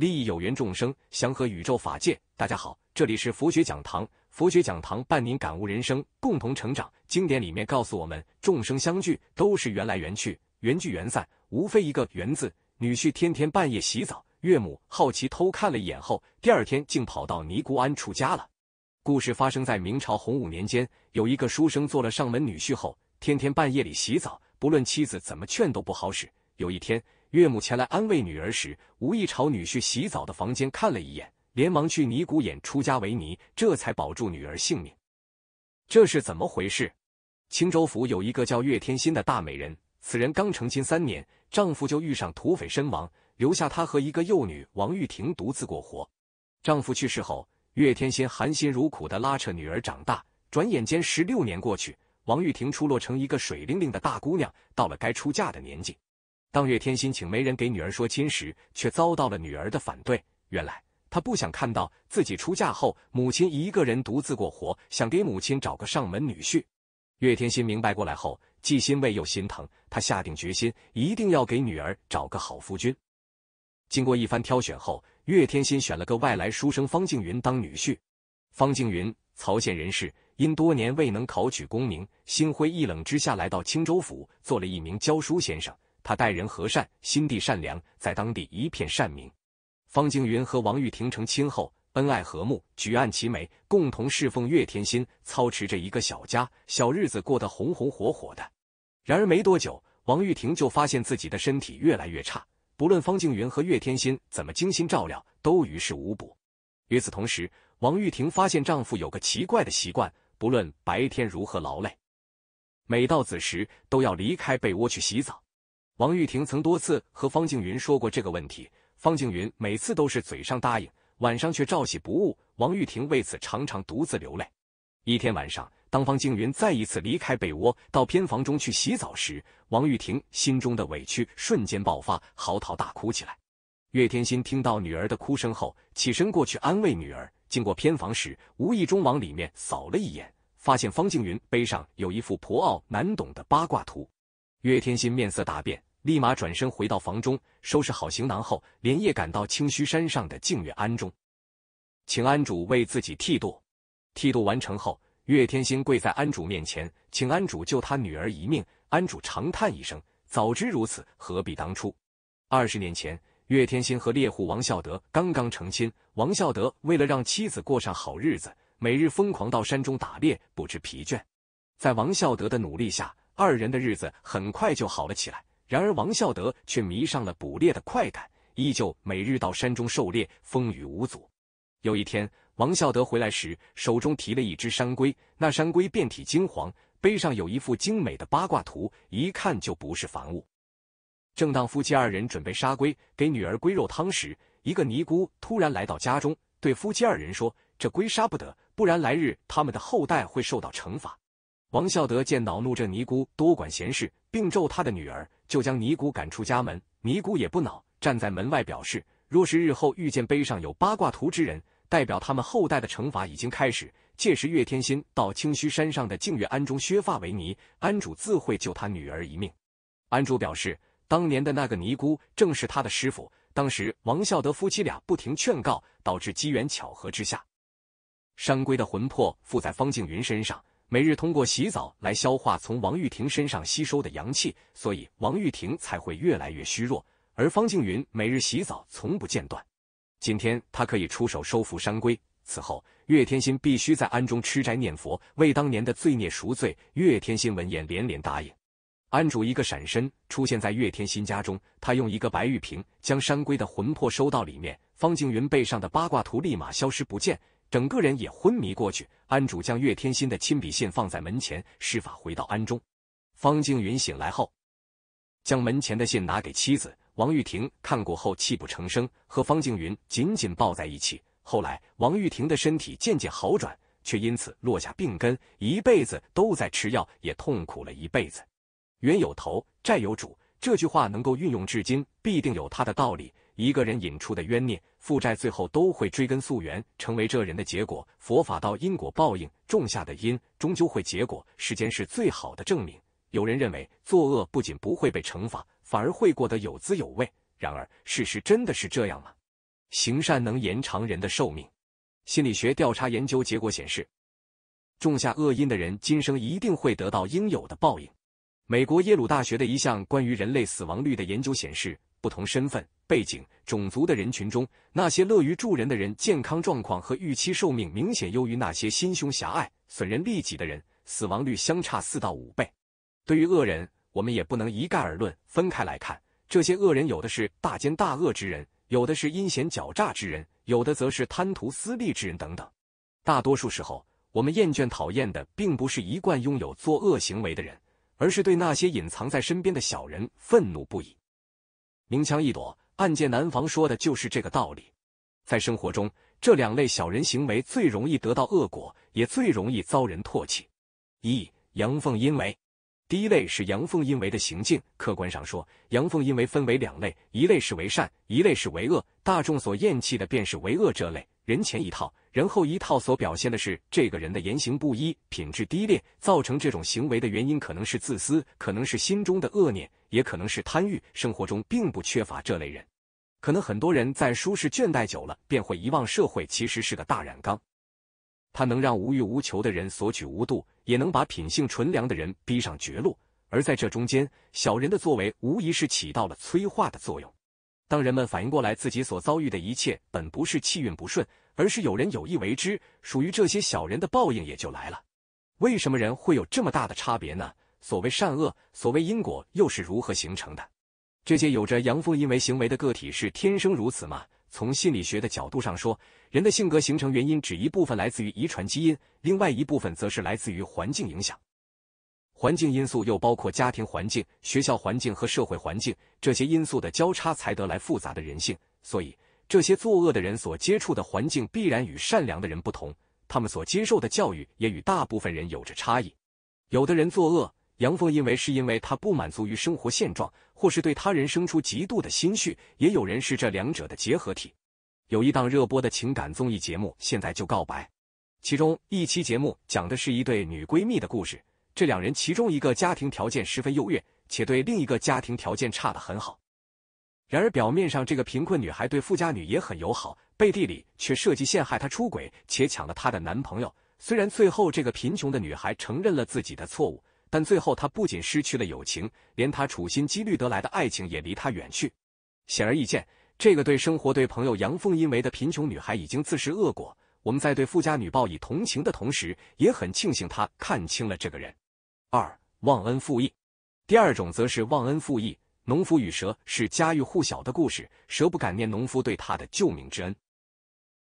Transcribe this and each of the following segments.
利益有缘众生，祥和宇宙法界。大家好，这里是佛学讲堂，佛学讲堂伴您感悟人生，共同成长。经典里面告诉我们，众生相聚都是缘来缘去，缘聚缘散，无非一个缘字。女婿天天半夜洗澡，岳母好奇偷看了一眼后，第二天竟跑到尼姑庵出家了。故事发生在明朝洪武年间，有一个书生做了上门女婿后，天天半夜里洗澡，不论妻子怎么劝都不好使。有一天。岳母前来安慰女儿时，无意朝女婿洗澡的房间看了一眼，连忙去尼姑庵出家为尼，这才保住女儿性命。这是怎么回事？青州府有一个叫岳天心的大美人，此人刚成亲三年，丈夫就遇上土匪身亡，留下她和一个幼女王玉婷独自过活。丈夫去世后，岳天心含辛茹苦的拉扯女儿长大，转眼间十六年过去，王玉婷出落成一个水灵灵的大姑娘，到了该出嫁的年纪。当月天心请媒人给女儿说亲时，却遭到了女儿的反对。原来她不想看到自己出嫁后母亲一个人独自过活，想给母亲找个上门女婿。岳天心明白过来后，既欣慰又心疼，他下定决心一定要给女儿找个好夫君。经过一番挑选后，岳天心选了个外来书生方静云当女婿。方静云，曹县人士，因多年未能考取功名，心灰意冷之下来到青州府做了一名教书先生。他待人和善，心地善良，在当地一片善名。方静云和王玉婷成亲后，恩爱和睦，举案齐眉，共同侍奉岳天心，操持着一个小家，小日子过得红红火火的。然而没多久，王玉婷就发现自己的身体越来越差，不论方静云和岳天心怎么精心照料，都于事无补。与此同时，王玉婷发现丈夫有个奇怪的习惯，不论白天如何劳累，每到子时都要离开被窝去洗澡。王玉婷曾多次和方静云说过这个问题，方静云每次都是嘴上答应，晚上却照洗不误。王玉婷为此常常独自流泪。一天晚上，当方静云再一次离开被窝，到偏房中去洗澡时，王玉婷心中的委屈瞬间爆发，嚎啕大哭起来。岳天心听到女儿的哭声后，起身过去安慰女儿。经过偏房时，无意中往里面扫了一眼，发现方静云背上有一幅博傲难懂的八卦图。岳天心面色大变。立马转身回到房中，收拾好行囊后，连夜赶到清虚山上的净月庵中，请庵主为自己剃度。剃度完成后，岳天心跪在庵主面前，请庵主救他女儿一命。庵主长叹一声：“早知如此，何必当初？”二十年前，岳天心和猎户王孝德刚刚成亲。王孝德为了让妻子过上好日子，每日疯狂到山中打猎，不知疲倦。在王孝德的努力下，二人的日子很快就好了起来。然而王孝德却迷上了捕猎的快感，依旧每日到山中狩猎，风雨无阻。有一天，王孝德回来时，手中提了一只山龟，那山龟遍体金黄，背上有一幅精美的八卦图，一看就不是凡物。正当夫妻二人准备杀龟给女儿龟肉汤时，一个尼姑突然来到家中，对夫妻二人说：“这龟杀不得，不然来日他们的后代会受到惩罚。”王孝德见恼怒这尼姑多管闲事，并咒他的女儿，就将尼姑赶出家门。尼姑也不恼，站在门外表示，若是日后遇见碑上有八卦图之人，代表他们后代的惩罚已经开始。届时，岳天心到清虚山上的净月庵中削发为尼，庵主自会救他女儿一命。庵主表示，当年的那个尼姑正是他的师傅。当时，王孝德夫妻俩不停劝告，导致机缘巧合之下，山龟的魂魄附在方静云身上。每日通过洗澡来消化从王玉婷身上吸收的阳气，所以王玉婷才会越来越虚弱。而方静云每日洗澡从不间断。今天他可以出手收服山龟，此后岳天心必须在庵中吃斋念佛，为当年的罪孽赎罪。岳天心闻言连连答应。庵主一个闪身出现在岳天心家中，他用一个白玉瓶将山龟的魂魄收到里面，方静云背上的八卦图立马消失不见，整个人也昏迷过去。安主将岳天心的亲笔信放在门前，施法回到安中。方静云醒来后，将门前的信拿给妻子王玉婷看过后，泣不成声，和方静云紧紧抱在一起。后来，王玉婷的身体渐渐好转，却因此落下病根，一辈子都在吃药，也痛苦了一辈子。冤有头，债有主，这句话能够运用至今，必定有它的道理。一个人引出的冤孽负债，最后都会追根溯源，成为这人的结果。佛法道因果报应，种下的因终究会结果。时间是最好的证明。有人认为作恶不仅不会被惩罚，反而会过得有滋有味。然而，事实真的是这样吗？行善能延长人的寿命。心理学调查研究结果显示，种下恶因的人，今生一定会得到应有的报应。美国耶鲁大学的一项关于人类死亡率的研究显示，不同身份。背景种族的人群中，那些乐于助人的人，健康状况和预期寿命明显优于那些心胸狭隘、损人利己的人，死亡率相差四到五倍。对于恶人，我们也不能一概而论，分开来看，这些恶人有的是大奸大恶之人，有的是阴险狡诈之人，有的则是贪图私利之人等等。大多数时候，我们厌倦、讨厌的并不是一贯拥有作恶行为的人，而是对那些隐藏在身边的小人愤怒不已，明枪易躲。案件难防说的就是这个道理，在生活中，这两类小人行为最容易得到恶果，也最容易遭人唾弃。一阳奉阴违，第一类是阳奉阴违的行径。客观上说，阳奉阴违分为两类，一类是为善，一类是为恶。大众所厌弃的便是为恶这类，人前一套，人后一套，所表现的是这个人的言行不一，品质低劣。造成这种行为的原因可能是自私，可能是心中的恶念，也可能是贪欲。生活中并不缺乏这类人。可能很多人在舒适倦怠久了，便会遗忘社会其实是个大染缸，它能让无欲无求的人索取无度，也能把品性纯良的人逼上绝路。而在这中间，小人的作为无疑是起到了催化的作用。当人们反应过来，自己所遭遇的一切本不是气运不顺，而是有人有意为之，属于这些小人的报应也就来了。为什么人会有这么大的差别呢？所谓善恶，所谓因果，又是如何形成的？这些有着阳奉阴违行为的个体是天生如此吗？从心理学的角度上说，人的性格形成原因只一部分来自于遗传基因，另外一部分则是来自于环境影响。环境因素又包括家庭环境、学校环境和社会环境，这些因素的交叉才得来复杂的人性。所以，这些作恶的人所接触的环境必然与善良的人不同，他们所接受的教育也与大部分人有着差异。有的人作恶。杨凤因为是因为他不满足于生活现状，或是对他人生出极度的心绪，也有人是这两者的结合体。有一档热播的情感综艺节目，现在就告白。其中一期节目讲的是一对女闺蜜的故事。这两人其中一个家庭条件十分优越，且对另一个家庭条件差的很好。然而表面上这个贫困女孩对富家女也很友好，背地里却设计陷害她出轨，且抢了她的男朋友。虽然最后这个贫穷的女孩承认了自己的错误。但最后，他不仅失去了友情，连他处心积虑得来的爱情也离他远去。显而易见，这个对生活、对朋友阳奉阴违的贫穷女孩已经自食恶果。我们在对富家女报以同情的同时，也很庆幸她看清了这个人。二、忘恩负义。第二种则是忘恩负义。农夫与蛇是家喻户晓的故事，蛇不敢念农夫对他的救命之恩，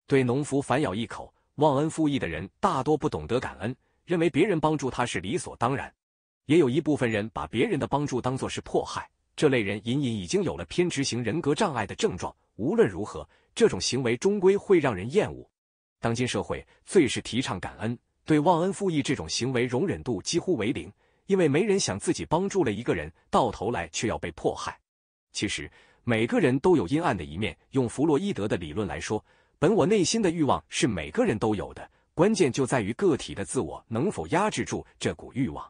对农夫反咬一口。忘恩负义的人大多不懂得感恩，认为别人帮助他是理所当然。也有一部分人把别人的帮助当作是迫害，这类人隐隐已经有了偏执型人格障碍的症状。无论如何，这种行为终归会让人厌恶。当今社会最是提倡感恩，对忘恩负义这种行为容忍度几乎为零，因为没人想自己帮助了一个人，到头来却要被迫害。其实每个人都有阴暗的一面，用弗洛伊德的理论来说，本我内心的欲望是每个人都有的，关键就在于个体的自我能否压制住这股欲望。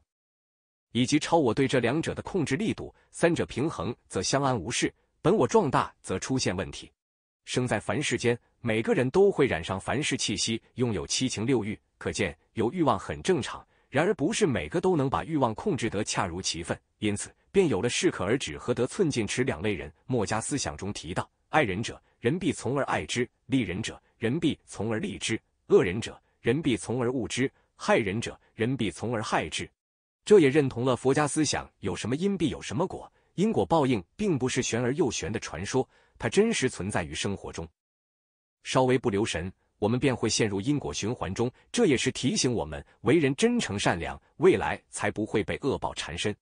以及超我对这两者的控制力度，三者平衡则相安无事；本我壮大则出现问题。生在凡世间，每个人都会染上凡世气息，拥有七情六欲。可见有欲望很正常，然而不是每个都能把欲望控制得恰如其分，因此便有了适可而止和得寸进尺两类人。墨家思想中提到：爱人者，人必从而爱之；利人者，人必从而利之；恶人者，人必从而恶之；害人者，人必从而害之。这也认同了佛家思想，有什么因必有什么果，因果报应并不是玄而又玄的传说，它真实存在于生活中。稍微不留神，我们便会陷入因果循环中。这也是提醒我们，为人真诚善良，未来才不会被恶报缠身。